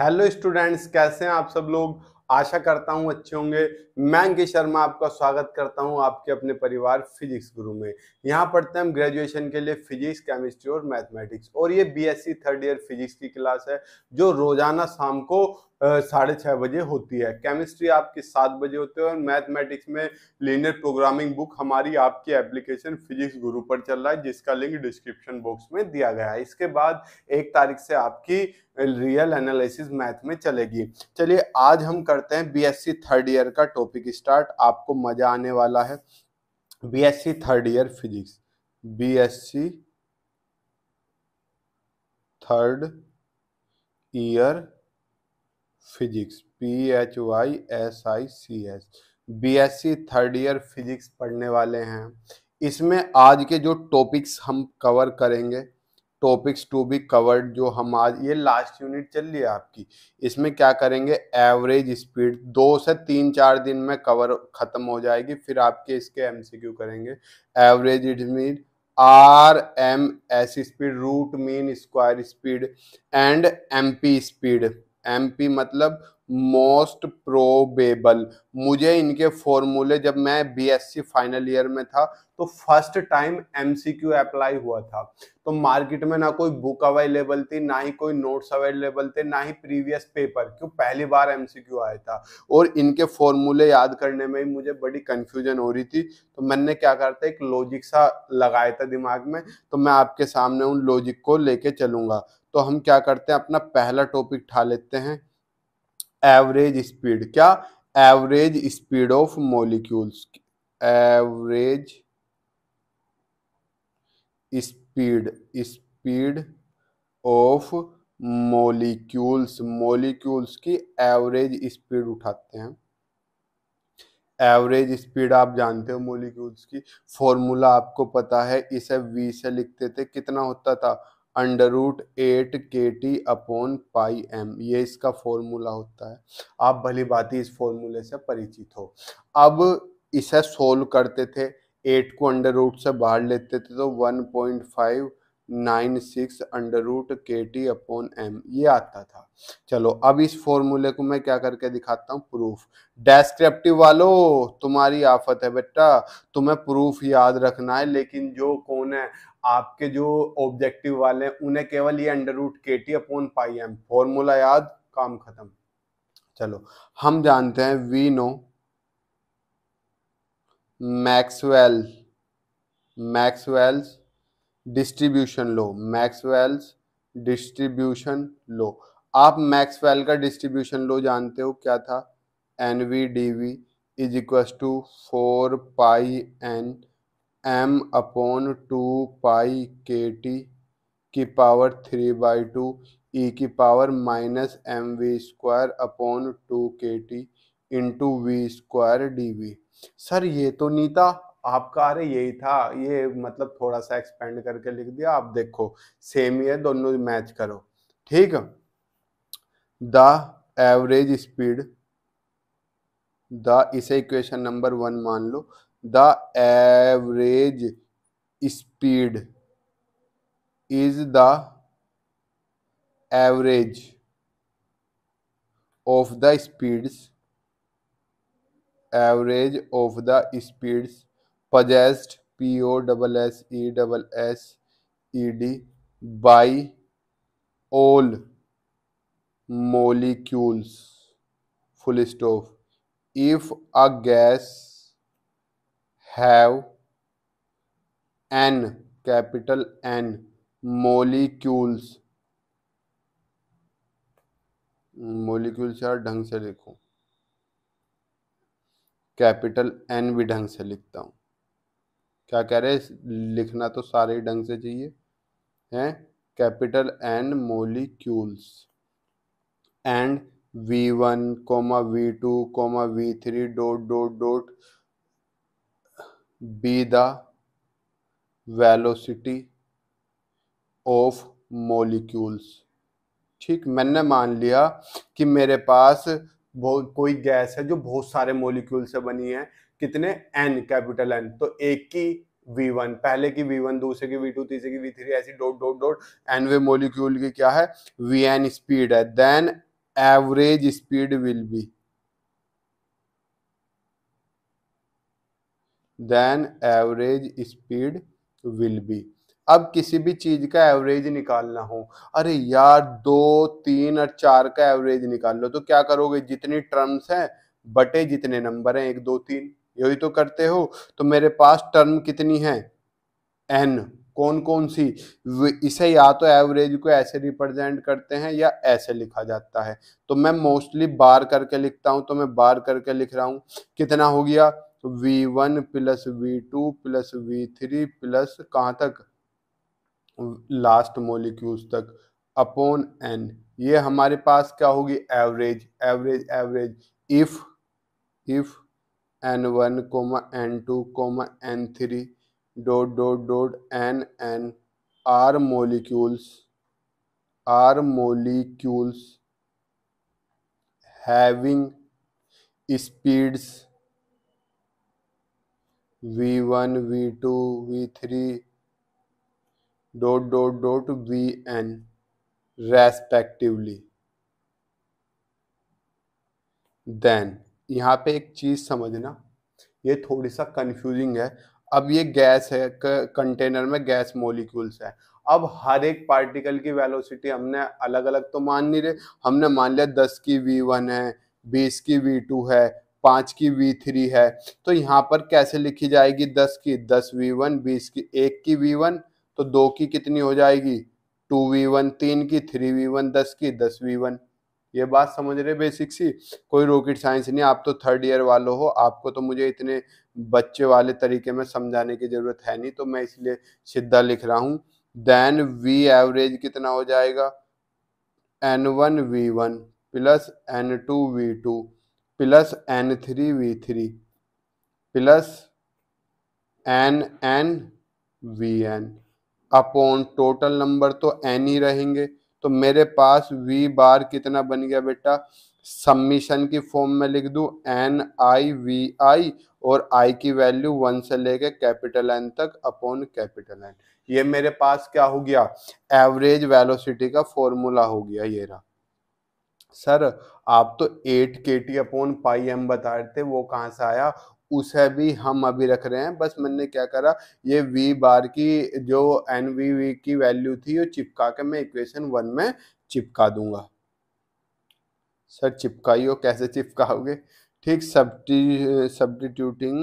hello students कैसे हैं आप सब लोग आशा करता हूं अच्छे होंगे मैं अंकित शर्मा आपका स्वागत करता हूं आपके अपने परिवार फिजिक्स गुरु में यहां पढ़ते हैं हम ग्रेजुएशन के लिए फिजिक्स केमिस्ट्री और मैथमेटिक्स और ये बीएससी थर्ड ईयर फिजिक्स की क्लास है जो रोजाना शाम को साढ़े छः बजे होती है केमिस्ट्री आपके सात बजे होती है और मैथमेटिक्स में लीनियर प्रोग्रामिंग बुक हमारी आपकी एप्लीकेशन फिजिक्स गुरु पर चल रहा है जिसका लिंक डिस्क्रिप्शन बॉक्स में दिया गया है इसके बाद एक तारीख से आपकी रियल एनालिसिस मैथ में चलेगी चलिए आज हम करते हैं बीएससी थर्ड ईयर का टॉपिक स्टार्ट आपको मजा आने वाला है BSc third year physics BSc third year physics P H Y S I C S B S C third year physics पढ़ने वाले हैं इसमें आज के जो टॉपिक्स हम कवर करेंगे टॉपिक्स टू बी कवर्ड जो हम आज ये लास्ट यूनिट चल रही है आपकी इसमें क्या करेंगे एवरेज स्पीड दो से तीन चार दिन में कवर ख़त्म हो जाएगी फिर आपके इसके क्यू करेंगे average speed R M S speed root mean square speed and M P speed MP मतलब मोस्ट प्रोबेबल मुझे इनके फॉर्मूले जब मैं बीएससी फाइनल ईयर में था तो फर्स्ट टाइम एमसीक्यू अप्लाई हुआ था तो मार्केट में ना कोई बुक अवेलेबल थी ना ही कोई नोट्स अवेलेबल थे ना ही प्रीवियस पेपर क्यों पहली बार एमसीक्यू आया था और इनके फॉर्मूले याद करने में ही मुझे बड़ी कंफ्यूजन हो रही थी तो मैंने क्या करता एक लॉजिक सा लगाया था दिमाग में तो मैं आपके सामने उन लॉजिक को लेके चलूंगा तो हम क्या करते हैं अपना पहला टॉपिक उठा लेते हैं एवरेज स्पीड क्या average speed of molecules average speed speed of molecules molecules की एवरेज स्पीड उठाते हैं एवरेज स्पीड आप जानते हो मॉलिक्यूल्स की फॉर्मूला आपको पता है इसे वी से लिखते थे कितना होता था under root eight K T upon pi M ये इसका फॉर्मूला होता है आप भली बात इस फॉर्मूले से परिचित हो अब इसे सोल्व करते थे एट को अंडर रूट से बाहर लेते थे तो one point five nine six under root K T upon M ये आता था चलो अब इस फॉर्मूले को मैं क्या करके दिखाता हूँ प्रूफ डेस्क्रिप्टिव वालो तुम्हारी आफत है बेटा तुम्हें प्रूफ याद रखना है लेकिन जो कौन है आपके जो ऑब्जेक्टिव वाले हैं उन्हें केवल ये under root K T upon pi M formula याद काम खत्म चलो हम जानते हैं we know Maxwell Maxwell's distribution law Maxwell's distribution law आप मैक्सवेल का डिस्ट्रीब्यूशन लो जानते हो क्या था N V D V is equal to four pi N M upon two pi K T की power three by two E की power minus M V square upon two K T into we square D V sir ये तो नहीं था आपका अरे यही था ये मतलब थोड़ा सा एक्सपेंड करके लिख दिया आप देखो सेम ही है दोनों मैच करो ठीक द एवरेज स्पीड द इसे इक्वेशन नंबर वन मान लो the average speed is the average of the speeds average of the speeds possessed p o double s e double s e d by all molecules full stop if a gas have N capital N molecules molecules यार ढंग से लिखो capital N भी ढंग से लिखता हूँ क्या कह रहे लिखना तो सारे ही ढंग से चाहिए हैं capital N molecules and V one comma V two comma V three dot dot dot be the velocity of molecules ठीक मैंने मान लिया कि मेरे पास कोई गैस है जो बहुत सारे मोलिक्यूल से बनी है कितने एन कैपिटल एन तो एक की वी वन पहले की वी वन दूसरे की वी टू तीसरे की वी थ्री ऐसी डॉट डॉट डॉट एन वे मोलिक्यूल की क्या है वी एन स्पीड है then average speed will be then average speed will be अब किसी भी चीज़ का एवरेज निकालना हो अरे यार दो तीन और चार का एवरेज निकाल लो तो क्या करोगे जितनी टर्म्स हैं बटे जितने नंबर हैं एक दो तीन यही तो करते हो तो मेरे पास टर्म कितनी है एन कौन कौन सी इसे या तो एवरेज को ऐसे रिप्रेजेंट करते हैं या ऐसे लिखा जाता है तो मैं मोस्टली बार करके लिखता हूं तो मैं बार करके लिख रहा हूं कितना हो गया V one plus V two plus V three plus कहाँ तक लास्ट मोलिक्यूल्स तक अपॉन एन ये हमारे पास क्या होगी average average average if if N one comma N two comma N three dot dot dot N N are molecules are molecules having speeds V one V two V three dot dot dot V N respectively then यहाँ पे एक चीज़ समझना ये थोड़ी सा confusing है अब ये गैस है कंटेनर में गैस मोलिक्यूल्स है अब हर एक पार्टिकल की वेलोसिटी हमने अलग अलग तो मान नहीं रहे हमने मान लिया दस की वी वन है बीस की वी टू है पाँच की वी थ्री है तो यहाँ पर कैसे लिखी जाएगी दस की दस वी वन बीस की एक की वी वन तो दो की कितनी हो जाएगी टू वी वन तीन की थ्री वी वन दस की दस वी वन ये बात समझ रहे बेसिक सी कोई रॉकेट साइंस नहीं आप तो थर्ड ईयर वालों हो आपको तो मुझे इतने बच्चे वाले तरीके में समझाने की ज़रूरत है नहीं तो मैं इसलिए सीधा लिख रहा हूँ देन वी एवरेज कितना हो जाएगा N one V one plus N two V two plus N three V three plus N N V N upon total number तो एन ही रहेंगे तो मेरे पास वी बार कितना बन गया बेटा सम्मिशन की फॉर्म में लिख दू एन आई वी आई और आई की वैल्यू वन से लेके कैपिटल एन तक अपॉन कैपिटल एन ये मेरे पास क्या हो गया एवरेज वेलोसिटी का फॉर्मूला हो गया ये रहा सर आप तो एट के टी अपोन पाई एम बता रहे थे वो कहाँ से आया उसे भी हम अभी रख रहे हैं बस मैंने क्या करा ये वी बार की जो एन वी वी की वैल्यू थी वो चिपका के मैं इक्वेशन वन में चिपका दूंगा सर चिपकाई हो कैसे चिपकाओगे ठीक सब्टी substituting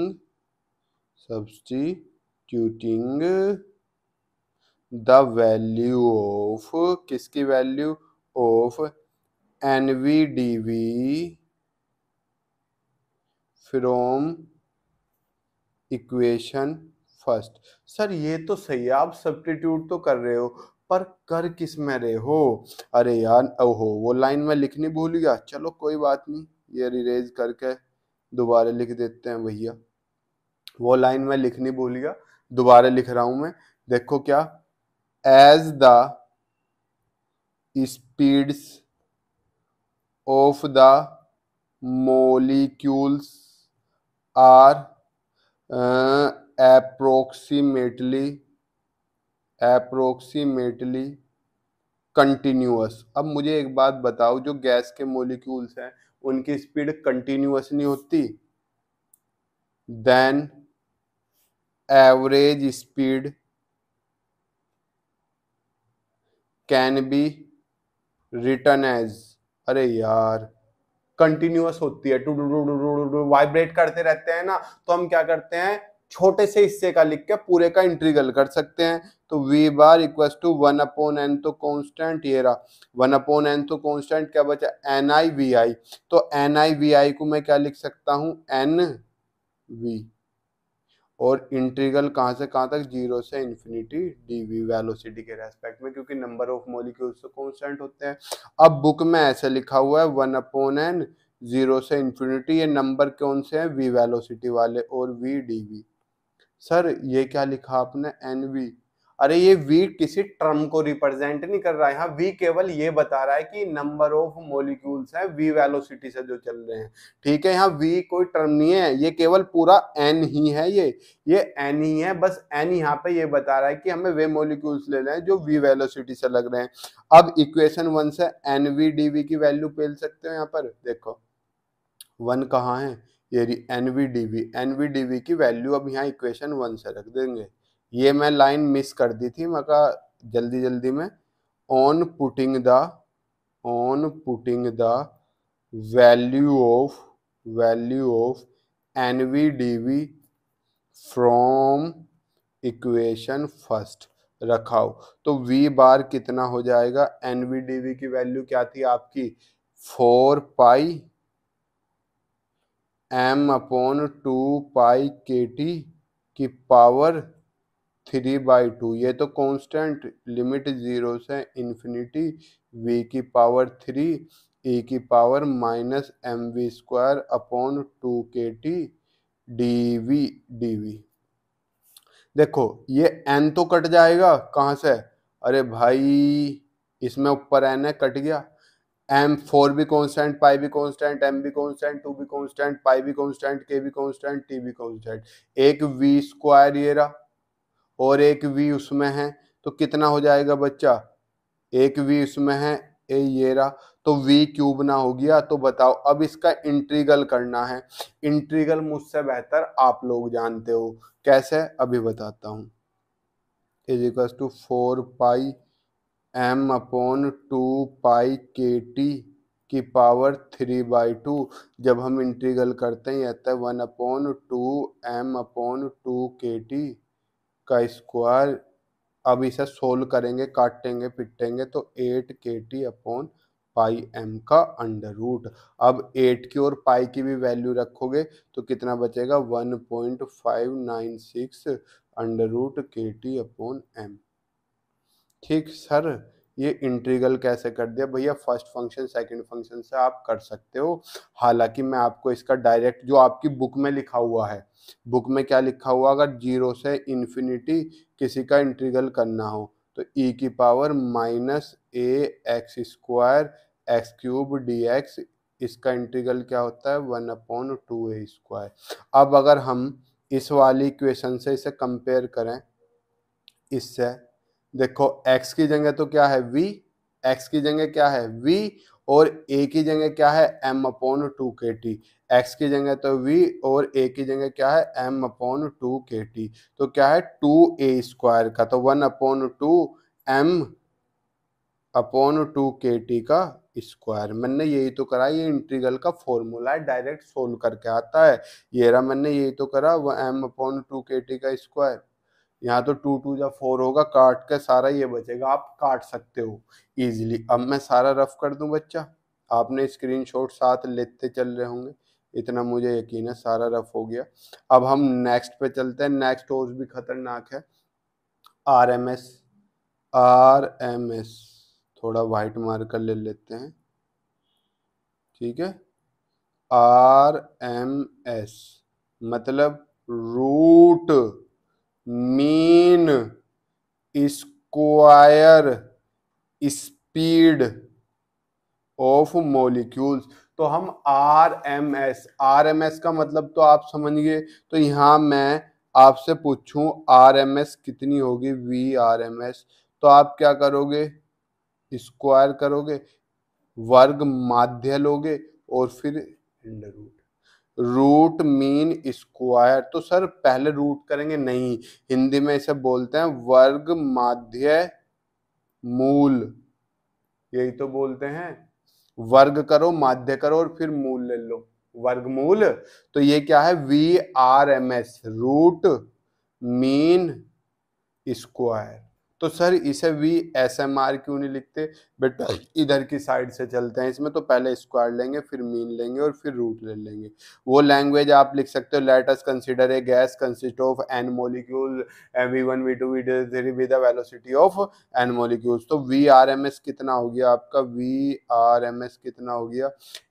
substituting the value of किसकी value of N V D V from equation first sir ये तो सही है आप सब्टीट्यूट तो कर रहे हो पर कर किस में रहे हो अरे यार ओहो वो लाइन में लिखनी भूल गया चलो कोई बात नहीं ये रिरेज करके दोबारा लिख देते हैं भैया वो लाइन में लिखनी भूल गया दोबारा लिख रहा हूं मैं देखो क्या as the speeds of the molecules are uh, approximately approximately continuous अब मुझे एक बात बताओ जो गैस के मोलिक्यूल्स हैं उनकी स्पीड कंटिन्यूस नहीं होती then average speed can be written as अरे यार कंटिन्यूस होती है वाइब्रेट करते रहते हैं ना तो हम क्या करते हैं छोटे से हिस्से का लिख के पूरे का इंट्रीगल कर सकते हैं तो v bar equal to one upon N तो कॉन्स्टेंट ये रहा वन अपॉन एन तो कॉन्स्टेंट क्या बचा एन आई वी आई तो एन आई वी आई को मैं क्या लिख सकता हूँ एन वी और इंट्रीगल कहाँ से कहाँ तक जीरो से इन्फिनिटी डी वी वेलोसिटी के रेस्पेक्ट में क्योंकि नंबर ऑफ मॉलिक्यूल्स तो कॉन्स्टेंट होते हैं अब बुक में ऐसे लिखा हुआ है वन अपॉन एन जीरो से इन्फिनिटी ये नंबर कौन से हैं वी वेलोसिटी वाले और वी डी वी सर ये क्या लिखा आपने एन वी अरे ये वी किसी टर्म को रिप्रेजेंट नहीं कर रहा है यहाँ वी केवल ये बता रहा है कि नंबर ऑफ मोलिक्यूल्स हैं वी वेलोसिटी से जो चल रहे हैं ठीक है यहाँ वी कोई टर्म नहीं है ये केवल पूरा एन ही है ये ये एन ही है बस एन यहाँ पे ये बता रहा है कि हमें वे मोलिक्यूल्स ले रहे हैं जो वी वेलोसिटी से लग रहे हैं अब इक्वेशन वन से एन वी डी वी की वैल्यू पेल सकते हो यहाँ पर देखो वन कहाँ है ये N V D V N V D V की वैल्यू अब यहाँ इक्वेशन वन से रख देंगे ये मैं लाइन मिस कर दी थी मैं कहा जल्दी जल्दी में on putting the on putting the value of value of N V D V from equation first रखाओ तो v बार कितना हो जाएगा एन वी डी वी की वैल्यू क्या थी आपकी four pi M upon two pi K T की पावर थ्री बाई टू ये तो कांस्टेंट लिमिट ज़ीरो से इन्फिनिटी वी की पावर थ्री ई की power minus M V square upon two K T D V D V देखो ये N तो cut जाएगा कहाँ से अरे भाई इसमें ऊपर एन है कट गया एम फोर भी कॉन्स्टेंट पाई भी कॉन्स्टेंट एम भी कॉन्स्टेंट टू भी कांस्टेंट पाई भी कॉन्स्टेंट के भी कांस्टेंट टी भी कॉन्स्टेंट एक वी स्क्वायर ये रहा और एक वी उसमें है तो कितना हो जाएगा बच्चा एक वी उसमें है ए ये रहा तो वी क्यूब ना हो गया तो बताओ अब इसका इंट्रीगल करना है इंट्रीगल मुझसे बेहतर आप लोग जानते हो कैसे अभी बताता हूँ equals two four pi M upon two pi K T की पावर थ्री बाई टू जब हम इंट्रीगल करते हैं आता one upon two M upon two K T का स्क्वायर अब इसे सोल्व करेंगे काटेंगे पिटेंगे तो eight K T upon pi M का अंडर रूट अब एट की और पाई की भी वैल्यू रखोगे तो कितना बचेगा one point five nine six under root K T upon M ठीक सर ये इंट्रीगल कैसे कर दिया भैया फर्स्ट फंक्शन सेकंड फंक्शन से आप कर सकते हो हालांकि मैं आपको इसका डायरेक्ट जो आपकी बुक में लिखा हुआ है बुक में क्या लिखा हुआ अगर जीरो से इन्फिनिटी किसी का इंट्रीगल करना हो तो ई e की power minus A X square X cube D X इसका इंट्रीगल क्या होता है one upon two A square अब अगर हम इस वाली इक्वेशन से इसे कंपेयर करें इससे देखो x की जगह तो क्या है v x की जगह क्या है v और a की जगह क्या है m upon two K T X की जगह तो v और a की जगह क्या है m upon two K T तो क्या है टू ए स्क्वायर का तो one upon two M upon two K T का स्क्वायर मैंने यही तो करा ये इंटीग्रल का फॉर्मूला है डायरेक्ट सोल्व करके आता है ये रहा मैंने यही तो करा वो M upon two K T का स्क्वायर यहाँ तो टू टू या फोर होगा काट के सारा ये बचेगा आप काट सकते हो इजीली अब मैं सारा रफ कर दूं बच्चा आपने स्क्रीनशॉट साथ लेते चल रहे होंगे इतना मुझे यकीन है सारा रफ हो गया अब हम नेक्स्ट पे चलते हैं नेक्स्ट और भी खतरनाक है R M S R M S थोड़ा वाइट मार्कर ले लेते हैं ठीक है आर एम एस मतलब root mean square speed of molecules तो हम R M S R M S का मतलब तो आप समझिए तो यहाँ मैं आपसे पूछूं आर एम एस कितनी होगी वी आर एम एस तो आप क्या करोगे स्क्वायर करोगे वर्ग माध्य लोगे और फिर अंडर रूट मीन स्क्वायर तो सर पहले रूट करेंगे नहीं हिंदी में इसे बोलते हैं वर्ग माध्य मूल यही तो बोलते हैं वर्ग करो माध्य करो और फिर मूल ले लो वर्गमूल तो ये क्या है V R M S root mean square तो सर इसे वी एस एम आर क्यों नहीं लिखते बेटा इधर की साइड से चलते हैं इसमें तो पहले स्क्वायर लेंगे फिर मीन लेंगे और फिर रूट ले लेंगे वो लैंग्वेज आप लिख सकते हो let us consider a gas consist of N molecule V one V two V three with velocity of N molecules तो वी आर एम एस कितना हो गया आपका वी आर एम एस कितना हो गया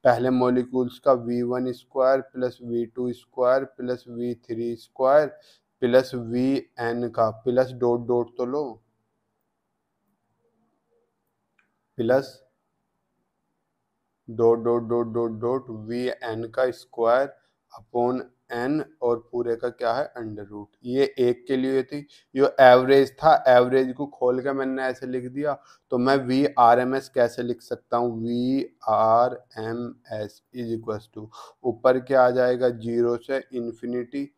पहले मोलिक्यूल्स का V one square plus V two square plus V three square plus V N का प्लस डॉट डॉट तो लो plus dot dot dot dot dot V N का स्क्वायर अपॉन एन और पूरे का क्या है अंडर रूट ये एक के लिए थी जो एवरेज था एवरेज को खोल के मैंने ऐसे लिख दिया तो मैं वी आर एम एस कैसे लिख सकता हूँ V R M S is equal to ऊपर क्या आ जाएगा जीरो से इन्फिनिटी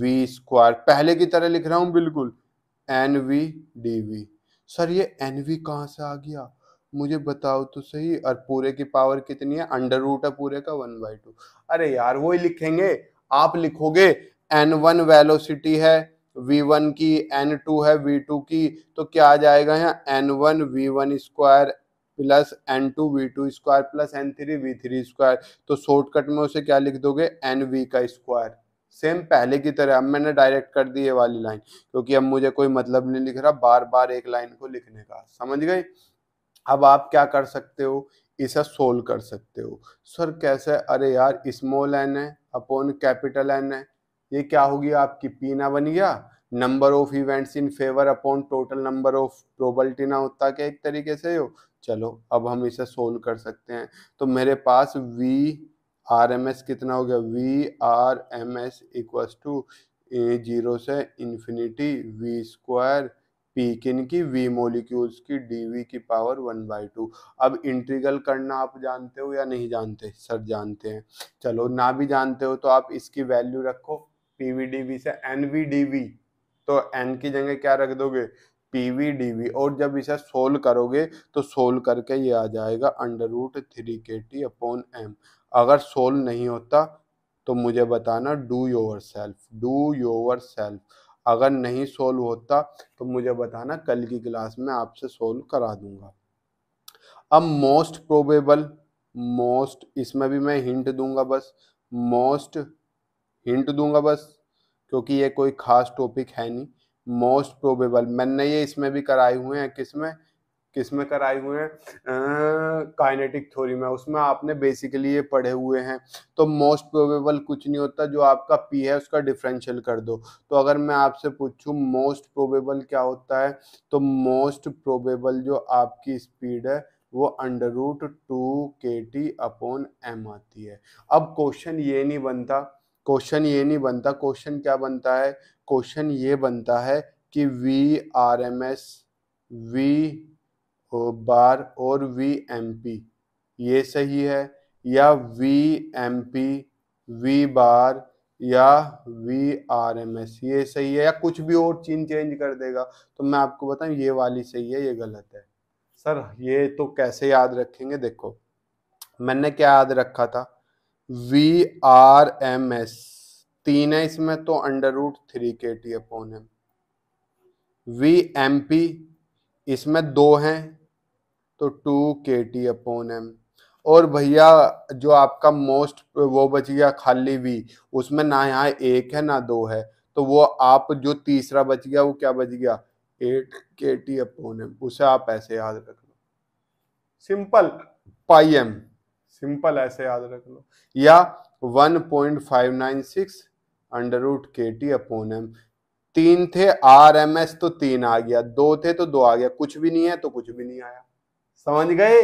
वी स्क्वायर पहले की तरह लिख रहा हूँ बिल्कुल N V D V sir ये एन वी कहाँ से आ गया मुझे बताओ तो सही और पूरे की पावर कितनी है अंडर रूट है पूरे का वन बाई टू अरे यार वो ही लिखेंगे आप लिखोगे एन वन वेलोसिटी है वी वन की एन टू है वी टू की तो क्या आ जाएगा यहाँ N one V one square plus N two V two square plus N three V three square तो शॉर्टकट में उसे क्या लिख दोगे एन वी का स्क्वायर सेम पहले की तरह अब मैंने डायरेक्ट कर दी ये वाली लाइन क्योंकि अब मुझे कोई मतलब नहीं लिख रहा बार बार एक लाइन को लिखने का समझ गए अब आप क्या कर सकते हो इसे सोल्व कर सकते हो सर कैसे अरे यार स्मॉल एन है अपॉन कैपिटल एन है ये क्या होगी आपकी पी ना बन गया number of events in favour upon total number of probability ना होता क्या एक तरीके से हो चलो अब हम इसे सोल्व कर सकते हैं तो मेरे पास वी आर एम एस कितना हो गया V R M S equals to zero से इन्फिनिटी वी स्क्वायर पी किन की वी मोलिक्यूल्स की डी वी की पावर वन बाई टू अब इंट्रीगल करना आप जानते हो या नहीं जानते सर जानते हैं चलो ना भी जानते हो तो आप इसकी वैल्यू रखो पी वी डी वी से एन वी डी वी तो एन की जगह क्या रख दोगे पी वी डी वी और जब इसे सोल्व करोगे तो सोल्व करके ये आ जाएगा under root three K T upon M अगर सोल्व नहीं होता तो मुझे बताना do yourself do yourself अगर नहीं सोल्व होता तो मुझे बताना कल की क्लास में आपसे सोल्व करा दूंगा अब मोस्ट प्रोबेबल मोस्ट इसमें भी मैं हिंट दूंगा बस मोस्ट हिंट दूंगा बस क्योंकि ये कोई खास टॉपिक है नहीं मोस्ट प्रोबेबल मैंने ये इसमें भी कराए हुए हैं किसमें किस में कराए हुए हैं काइनेटिक थ्योरी में उसमें आपने बेसिकली ये पढ़े हुए हैं तो मोस्ट प्रोबेबल कुछ नहीं होता जो आपका पी है उसका डिफरेंशियल कर दो तो अगर मैं आपसे पूछूं मोस्ट प्रोबेबल क्या होता है तो मोस्ट प्रोबेबल जो आपकी स्पीड है वो under root two K T upon M आती है अब क्वेश्चन ये नहीं बनता क्वेश्चन ये नहीं बनता क्वेश्चन क्या बनता है क्वेश्चन ये बनता है कि V R M S V bar और वी एम पी ये सही है या V M P V bar या वी आर एम एस ये सही है या कुछ भी और चीन चेंज कर देगा तो मैं आपको बताऊं ये वाली सही है ये गलत है सर ये तो कैसे याद रखेंगे देखो मैंने क्या याद रखा था वी आर एम एस तीन है इसमें तो under root three K T upon M V M P इसमें दो हैं तो to K T upon M और भैया जो आपका मोस्ट वो बच गया खाली वी उसमें ना यहाँ एक है ना दो है तो वो आप जो तीसरा बच गया वो क्या बच गया eight K T upon M उसे आप ऐसे याद रख लो सिंपल पाई एम सिंपल ऐसे याद रख लो या one point five six under root K T upon M तीन थे आर एम एस तो तीन आ गया दो थे तो दो आ गया कुछ भी नहीं है तो कुछ भी नहीं आया समझ गए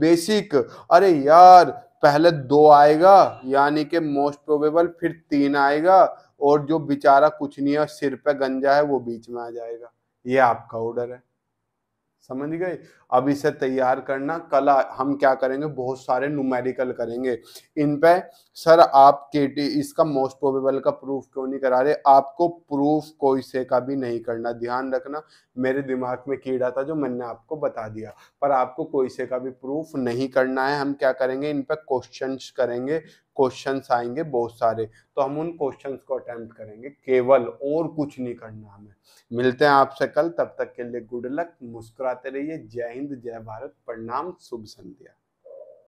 बेसिक अरे यार पहले दो आएगा यानी कि मोस्ट प्रोबेबल फिर तीन आएगा और जो बेचारा कुछ नहीं है सिर पे गंजा है वो बीच में आ जाएगा ये आपका ऑर्डर है समझ गए अब इसे तैयार करना कल हम क्या करेंगे बहुत सारे न्यूमेरिकल करेंगे इन पे सर आप के टी इसका मोस्ट प्रोबेबल का प्रूफ क्यों नहीं करा रहे आपको प्रूफ कोई से का भी नहीं करना ध्यान रखना मेरे दिमाग में कीड़ा था जो मैंने आपको बता दिया पर आपको कोई से का भी प्रूफ नहीं करना है हम क्या करेंगे इन पे क्वेश्चन करेंगे क्वेश्चंस आएंगे बहुत सारे तो हम उन क्वेश्चंस को अटैम्प्ट करेंगे केवल और कुछ नहीं करना हमें मिलते हैं आपसे कल तब तक के लिए गुड लक मुस्कुराते रहिए जय हिंद जय भारत प्रणाम शुभ संध्या